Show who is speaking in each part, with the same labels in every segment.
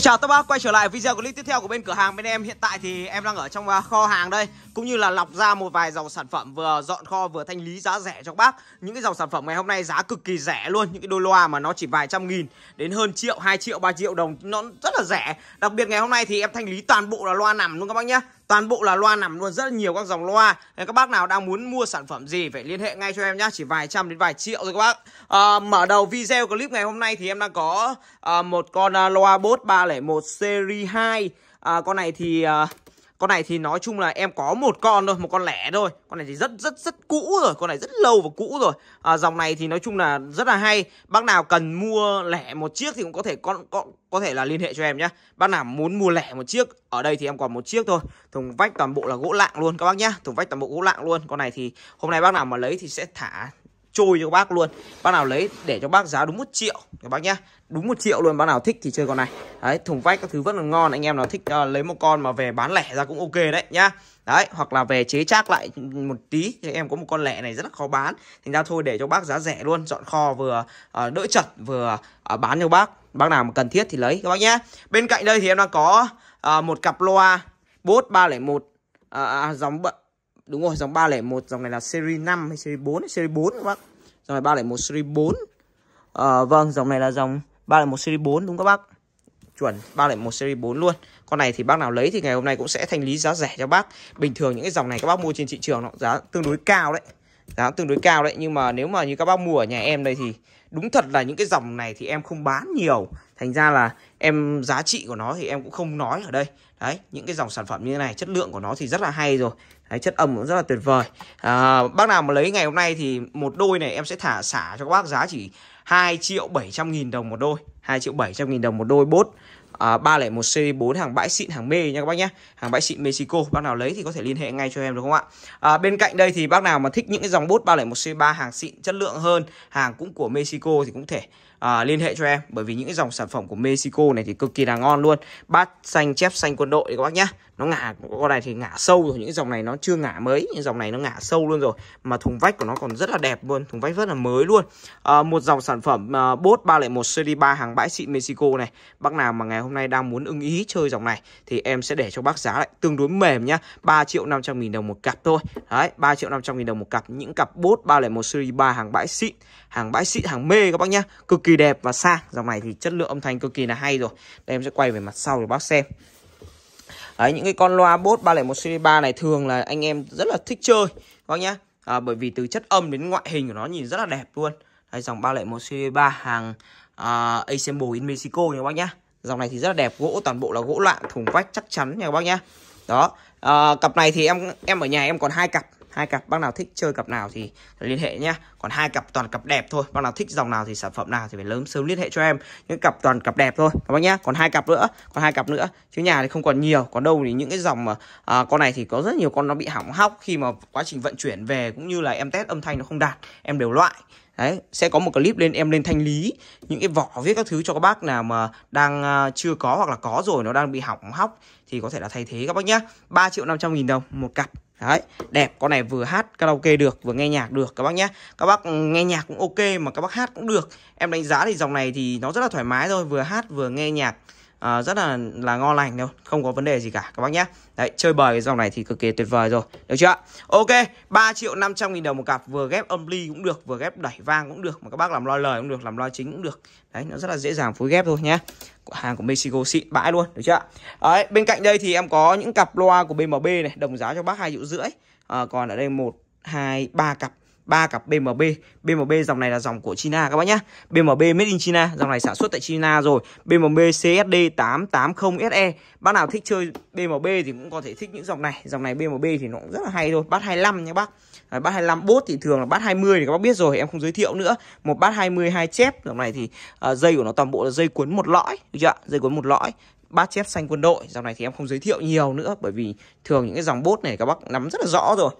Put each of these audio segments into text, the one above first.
Speaker 1: Chào các bác quay trở lại video clip tiếp theo của bên cửa hàng bên em Hiện tại thì em đang ở trong à, kho hàng đây Cũng như là lọc ra một vài dòng sản phẩm vừa dọn kho vừa thanh lý giá rẻ cho các bác Những cái dòng sản phẩm ngày hôm nay giá cực kỳ rẻ luôn Những cái đôi loa mà nó chỉ vài trăm nghìn đến hơn triệu, 2 triệu, 3 triệu đồng Nó rất là rẻ Đặc biệt ngày hôm nay thì em thanh lý toàn bộ là loa nằm luôn các bác nhá toàn bộ là loa nằm luôn rất là nhiều các dòng loa nên các bác nào đang muốn mua sản phẩm gì phải liên hệ ngay cho em nhá chỉ vài trăm đến vài triệu thôi các bác à, mở đầu video clip ngày hôm nay thì em đang có à, một con à, loa bốt 301 series 2 à, con này thì à, con này thì nói chung là em có một con thôi một con lẻ thôi con này thì rất rất rất cũ rồi con này rất lâu và cũ rồi à, dòng này thì nói chung là rất là hay bác nào cần mua lẻ một chiếc thì cũng có thể con có, có thể là liên hệ cho em nhé bác nào muốn mua lẻ một chiếc ở đây thì em còn một chiếc thôi thùng vách toàn bộ là gỗ lạng luôn các bác nhá thùng vách toàn bộ gỗ lạng luôn con này thì hôm nay bác nào mà lấy thì sẽ thả trôi cho các bác luôn bác nào lấy để cho bác giá đúng một triệu các bác nhá đúng một triệu luôn bác nào thích thì chơi con này đấy thùng vách các thứ vẫn là ngon anh em nào thích uh, lấy một con mà về bán lẻ ra cũng ok đấy nhá đấy hoặc là về chế trác lại một tí thì em có một con lẻ này rất là khó bán thành ra thôi để cho bác giá rẻ luôn dọn kho vừa uh, đỡ chật vừa uh, bán cho bác bác nào mà cần thiết thì lấy các bác nhá bên cạnh đây thì em đang có uh, một cặp loa bốt 301 uh, à, dòng bận đúng rồi dòng 301 dòng này là series 5 hay series 4 hay series 4 các bác dòng này 301 series 4 à, ờ, vâng dòng này là dòng 301 series 4 đúng các bác chuẩn 301 series 4 luôn con này thì bác nào lấy thì ngày hôm nay cũng sẽ thanh lý giá rẻ cho bác bình thường những cái dòng này các bác mua trên thị trường nó giá tương đối cao đấy giá tương đối cao đấy nhưng mà nếu mà như các bác mua ở nhà em đây thì đúng thật là những cái dòng này thì em không bán nhiều thành ra là em giá trị của nó thì em cũng không nói ở đây đấy những cái dòng sản phẩm như thế này chất lượng của nó thì rất là hay rồi Đấy, chất âm cũng rất là tuyệt vời à, Bác nào mà lấy ngày hôm nay thì một đôi này em sẽ thả xả cho các bác giá chỉ 2 triệu 700 nghìn đồng một đôi 2 triệu 700 nghìn đồng một đôi bốt à, 301 series 4 hàng bãi xịn hàng mê nha các bác nhé Hàng bãi xịn Mexico Bác nào lấy thì có thể liên hệ ngay cho em được không ạ à, Bên cạnh đây thì bác nào mà thích những cái dòng bốt 301 series 3 hàng xịn chất lượng hơn Hàng cũng của Mexico thì cũng thể à, liên hệ cho em Bởi vì những cái dòng sản phẩm của Mexico này thì cực kỳ là ngon luôn Bát xanh chép xanh quân đội các bác nhé nó ngả con này thì ngả sâu rồi những dòng này nó chưa ngả mới, những dòng này nó ngả sâu luôn rồi mà thùng vách của nó còn rất là đẹp luôn thùng vách rất là mới luôn à, một dòng sản phẩm uh, bốt 301 series 3 hàng bãi xịn Mexico này bác nào mà ngày hôm nay đang muốn ưng ý chơi dòng này thì em sẽ để cho bác giá lại tương đối mềm nhá 3 triệu 500 nghìn đồng một cặp thôi đấy 3 triệu 500 nghìn đồng một cặp những cặp bốt 301 series 3 hàng bãi xịn hàng bãi xịn hàng mê các bác nhá cực kỳ đẹp và sang dòng này thì chất lượng âm thanh cực kỳ là hay rồi đây em sẽ quay về mặt sau để bác xem Đấy, những cái con loa Bose 301 series 3 này thường là anh em rất là thích chơi các bác nhá. À, bởi vì từ chất âm đến ngoại hình của nó nhìn rất là đẹp luôn. Đây dòng 301 series 3 hàng à, assemble in Mexico nha các bác nhá. Dòng này thì rất là đẹp, gỗ toàn bộ là gỗ lạng, thùng vách chắc chắn nha các bác nhá. Đó, à, cặp này thì em em ở nhà em còn hai cặp hai cặp bác nào thích chơi cặp nào thì liên hệ nhé. còn hai cặp toàn cặp đẹp thôi bác nào thích dòng nào thì sản phẩm nào thì phải lớn sớm liên hệ cho em những cặp toàn cặp đẹp thôi các bác nhé. còn hai cặp nữa còn hai cặp nữa chứ nhà thì không còn nhiều còn đâu thì những cái dòng mà à, con này thì có rất nhiều con nó bị hỏng hóc khi mà quá trình vận chuyển về cũng như là em test âm thanh nó không đạt em đều loại Đấy, sẽ có một clip lên em lên thanh lý những cái vỏ viết các thứ cho các bác nào mà đang uh, chưa có hoặc là có rồi nó đang bị hỏng hóc thì có thể là thay thế các bác nhé. 3 triệu 500 nghìn đồng một cặp. Đấy, đẹp con này vừa hát karaoke được, vừa nghe nhạc được các bác nhé Các bác nghe nhạc cũng ok mà các bác hát cũng được Em đánh giá thì dòng này thì nó rất là thoải mái thôi, vừa hát vừa nghe nhạc à, rất là là ngon lành đâu không có vấn đề gì cả các bác nhé đấy chơi bời cái dòng này thì cực kỳ tuyệt vời rồi được chưa ok 3 triệu 500 nghìn đồng một cặp vừa ghép âm ly cũng được vừa ghép đẩy vang cũng được mà các bác làm loa lời cũng được làm loa chính cũng được đấy nó rất là dễ dàng phối ghép thôi nhé hàng của Mexico xịn bãi luôn được chưa đấy bên cạnh đây thì em có những cặp loa của BMB này đồng giá cho bác hai triệu rưỡi à, còn ở đây một hai ba cặp ba cặp BMB BMB dòng này là dòng của China các bác nhá BMB made in China dòng này sản xuất tại China rồi BMB CSD 880SE bác nào thích chơi BMB thì cũng có thể thích những dòng này dòng này BMB thì nó cũng rất là hay thôi bát 25 nha bác à, bát 25 bốt thì thường là bát 20 thì các bác biết rồi em không giới thiệu nữa một bát 20 hai chép dòng này thì uh, dây của nó toàn bộ là dây cuốn một lõi được chưa dây cuốn một lõi bát chép xanh quân đội dòng này thì em không giới thiệu nhiều nữa bởi vì thường những cái dòng bốt này các bác nắm rất là rõ rồi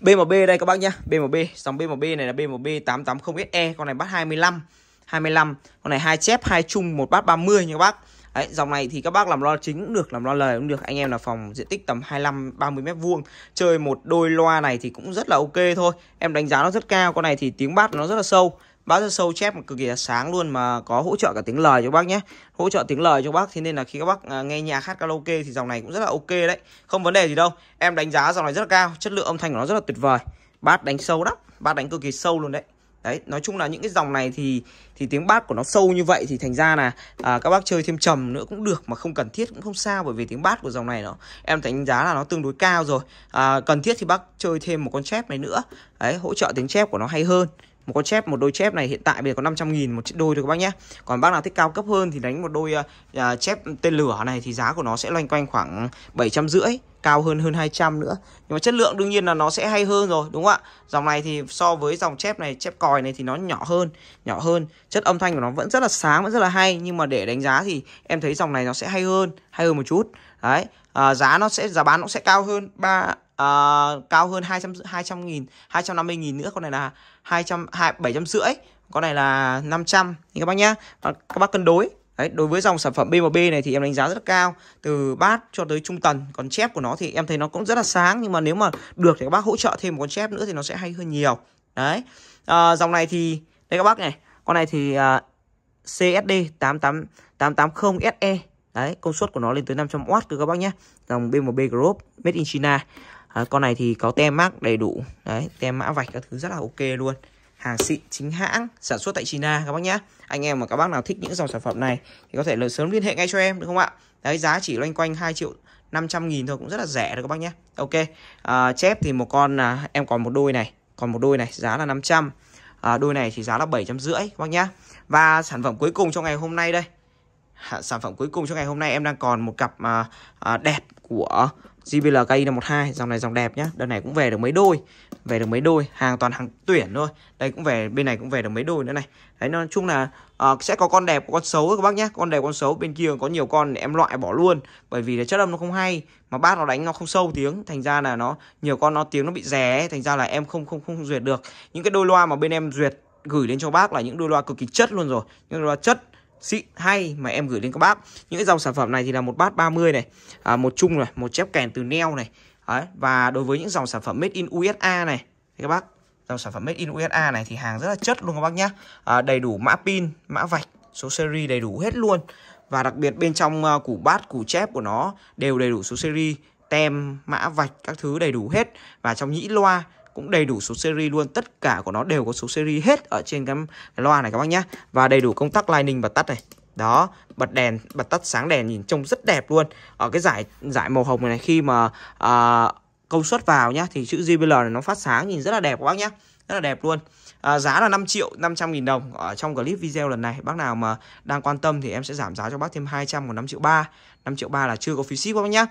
Speaker 1: BMB đây các bác nhá, BMB, dòng BMB này là BMB 880SE, con này bắt 25, 25, con này hai chép, hai chung, một bát 30 nha các bác. Đấy, dòng này thì các bác làm loa chính cũng được, làm loa lời cũng được. Anh em là phòng diện tích tầm 25 30 mét vuông, chơi một đôi loa này thì cũng rất là ok thôi. Em đánh giá nó rất cao, con này thì tiếng bát nó rất là sâu. Bao giờ sâu chép cực kỳ là sáng luôn mà có hỗ trợ cả tiếng lời cho bác nhé Hỗ trợ tiếng lời cho bác Thế nên là khi các bác à, nghe nhạc hát karaoke thì dòng này cũng rất là ok đấy Không vấn đề gì đâu Em đánh giá dòng này rất là cao Chất lượng âm thanh của nó rất là tuyệt vời Bát đánh sâu lắm Bát đánh cực kỳ sâu luôn đấy Đấy, nói chung là những cái dòng này thì thì tiếng bát của nó sâu như vậy thì thành ra là à, các bác chơi thêm trầm nữa cũng được mà không cần thiết cũng không sao bởi vì tiếng bát của dòng này nó em đánh giá là nó tương đối cao rồi. À, cần thiết thì bác chơi thêm một con chép này nữa. Đấy, hỗ trợ tiếng chép của nó hay hơn một con chép một đôi chép này hiện tại bây giờ có 500 nghìn một chiếc đôi thôi các bác nhé còn bác nào thích cao cấp hơn thì đánh một đôi uh, chép tên lửa này thì giá của nó sẽ loanh quanh khoảng bảy trăm rưỡi cao hơn hơn 200 nữa nhưng mà chất lượng đương nhiên là nó sẽ hay hơn rồi đúng không ạ dòng này thì so với dòng chép này chép còi này thì nó nhỏ hơn nhỏ hơn chất âm thanh của nó vẫn rất là sáng vẫn rất là hay nhưng mà để đánh giá thì em thấy dòng này nó sẽ hay hơn hay hơn một chút đấy à, giá nó sẽ giá bán nó sẽ cao hơn ba Ờ, cao hơn 200 200 nghìn 250 nghìn nữa con này là 200 2, 750 con này là 500 thì các bác nhá các bác cân đối Đấy, đối với dòng sản phẩm BMB này thì em đánh giá rất cao từ bát cho tới trung tần còn chép của nó thì em thấy nó cũng rất là sáng nhưng mà nếu mà được thì các bác hỗ trợ thêm một con chép nữa thì nó sẽ hay hơn nhiều đấy à, dòng này thì đây các bác này con này thì uh, CSD 88880 SE đấy công suất của nó lên tới 500W cơ các bác nhé dòng BMB Group Made in China à, con này thì có tem mác đầy đủ đấy tem mã vạch các thứ rất là ok luôn hàng xịn chính hãng sản xuất tại China các bác nhé anh em mà các bác nào thích những dòng sản phẩm này thì có thể lời sớm liên hệ ngay cho em được không ạ đấy giá chỉ loanh quanh 2 triệu 500 nghìn thôi cũng rất là rẻ rồi các bác nhé Ok à, chép thì một con à, em còn một đôi này còn một đôi này giá là 500 à, ờ, đôi này thì giá là rưỡi các bác nhé và sản phẩm cuối cùng trong ngày hôm nay đây sản phẩm cuối cùng trong ngày hôm nay em đang còn một cặp à, à, đẹp của JBL KI512 dòng này dòng đẹp nhá đợt này cũng về được mấy đôi về được mấy đôi hàng toàn hàng tuyển thôi đây cũng về bên này cũng về được mấy đôi nữa này đấy nói chung là uh, sẽ có con đẹp có con xấu các bác nhá. con đẹp con xấu bên kia có nhiều con em loại bỏ luôn bởi vì là chất âm nó không hay mà bát nó đánh nó không sâu tiếng thành ra là nó nhiều con nó tiếng nó bị rẻ, thành ra là em không không không duyệt được những cái đôi loa mà bên em duyệt gửi lên cho bác là những đôi loa cực kỳ chất luôn rồi những đôi loa chất xịn hay mà em gửi đến các bác những cái dòng sản phẩm này thì là một bát 30 này à, một chung này một chép kèn từ neo này Đấy. và đối với những dòng sản phẩm made in USA này thì các bác dòng sản phẩm made in USA này thì hàng rất là chất luôn các bác nhá à, đầy đủ mã pin mã vạch số series đầy đủ hết luôn và đặc biệt bên trong uh, củ bát củ chép của nó đều đầy đủ số series tem mã vạch các thứ đầy đủ hết và trong nhĩ loa cũng đầy đủ số seri luôn tất cả của nó đều có số seri hết ở trên cái, loa này các bác nhá và đầy đủ công tắc lightning và tắt này đó bật đèn bật tắt sáng đèn nhìn trông rất đẹp luôn ở cái giải giải màu hồng này khi mà à, công suất vào nhá thì chữ JBL này nó phát sáng nhìn rất là đẹp các bác nhá rất là đẹp luôn à, giá là 5 triệu 500 nghìn đồng ở trong clip video lần này bác nào mà đang quan tâm thì em sẽ giảm giá cho bác thêm 200 một 5 triệu 3 5 triệu 3 là chưa có phí ship các bác nhé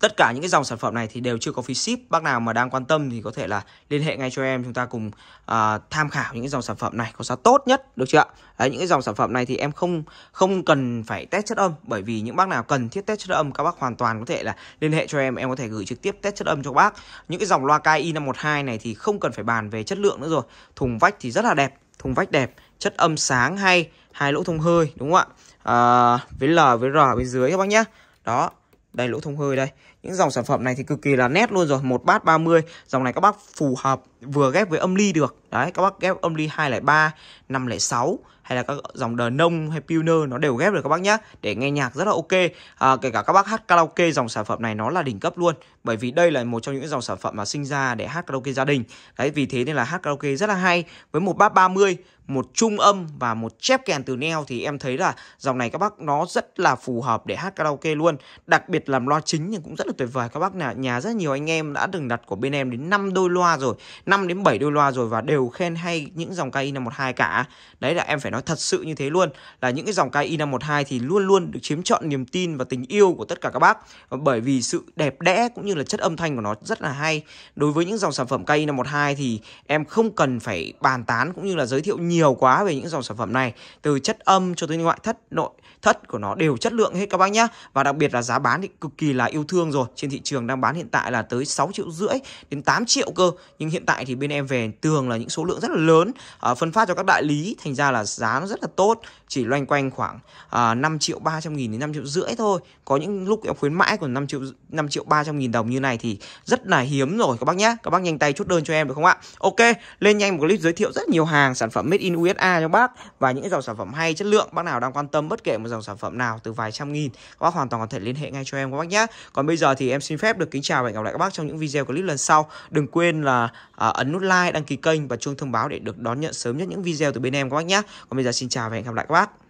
Speaker 1: Tất cả những cái dòng sản phẩm này thì đều chưa có phí ship. Bác nào mà đang quan tâm thì có thể là liên hệ ngay cho em chúng ta cùng uh, tham khảo những cái dòng sản phẩm này có giá tốt nhất được chưa ạ? những cái dòng sản phẩm này thì em không không cần phải test chất âm bởi vì những bác nào cần thiết test chất âm các bác hoàn toàn có thể là liên hệ cho em, em có thể gửi trực tiếp test chất âm cho bác. Những cái dòng loa Kai i512 này thì không cần phải bàn về chất lượng nữa rồi. Thùng vách thì rất là đẹp, thùng vách đẹp, chất âm sáng hay, hai lỗ thông hơi đúng không ạ? À, với L với R bên dưới các bác nhé Đó, đây lỗ thông hơi đây những dòng sản phẩm này thì cực kỳ là nét luôn rồi một bát 30 dòng này các bác phù hợp vừa ghép với âm ly được đấy các bác ghép âm ly hai ba năm 203 sáu hay là các dòng đờ nông hay pioner nó đều ghép được các bác nhé để nghe nhạc rất là ok à, kể cả các bác hát karaoke dòng sản phẩm này nó là đỉnh cấp luôn bởi vì đây là một trong những dòng sản phẩm mà sinh ra để hát karaoke gia đình đấy vì thế nên là hát karaoke rất là hay với một bát 30 một trung âm và một chép kèn từ neo thì em thấy là dòng này các bác nó rất là phù hợp để hát karaoke luôn đặc biệt làm loa chính nhưng cũng rất rất là tuyệt vời các bác nào nhà rất nhiều anh em đã từng đặt của bên em đến 5 đôi loa rồi 5 đến 7 đôi loa rồi và đều khen hay những dòng cây i512 cả đấy là em phải nói thật sự như thế luôn là những cái dòng cây i512 thì luôn luôn được chiếm trọn niềm tin và tình yêu của tất cả các bác bởi vì sự đẹp đẽ cũng như là chất âm thanh của nó rất là hay đối với những dòng sản phẩm cây i512 thì em không cần phải bàn tán cũng như là giới thiệu nhiều quá về những dòng sản phẩm này từ chất âm cho tới ngoại thất nội thất của nó đều chất lượng hết các bác nhá và đặc biệt là giá bán thì cực kỳ là yêu thương rồi rồi trên thị trường đang bán hiện tại là tới 6 triệu rưỡi đến 8 triệu cơ nhưng hiện tại thì bên em về tường là những số lượng rất là lớn à, phân phát cho các đại lý thành ra là giá nó rất là tốt chỉ loanh quanh khoảng à, 5 triệu 300 nghìn đến 5 triệu rưỡi thôi có những lúc em khuyến mãi còn 5 triệu 5 triệu 300 nghìn đồng như này thì rất là hiếm rồi các bác nhé các bác nhanh tay chốt đơn cho em được không ạ ok lên nhanh một clip giới thiệu rất nhiều hàng sản phẩm made in USA cho bác và những dòng sản phẩm hay chất lượng bác nào đang quan tâm bất kể một dòng sản phẩm nào từ vài trăm nghìn các bác hoàn toàn có thể liên hệ ngay cho em các bác nhé còn bây giờ giờ thì em xin phép được kính chào và hẹn gặp lại các bác trong những video clip lần sau. Đừng quên là à, ấn nút like, đăng ký kênh và chuông thông báo để được đón nhận sớm nhất những video từ bên em các bác nhé. Còn bây giờ xin chào và hẹn gặp lại các bác.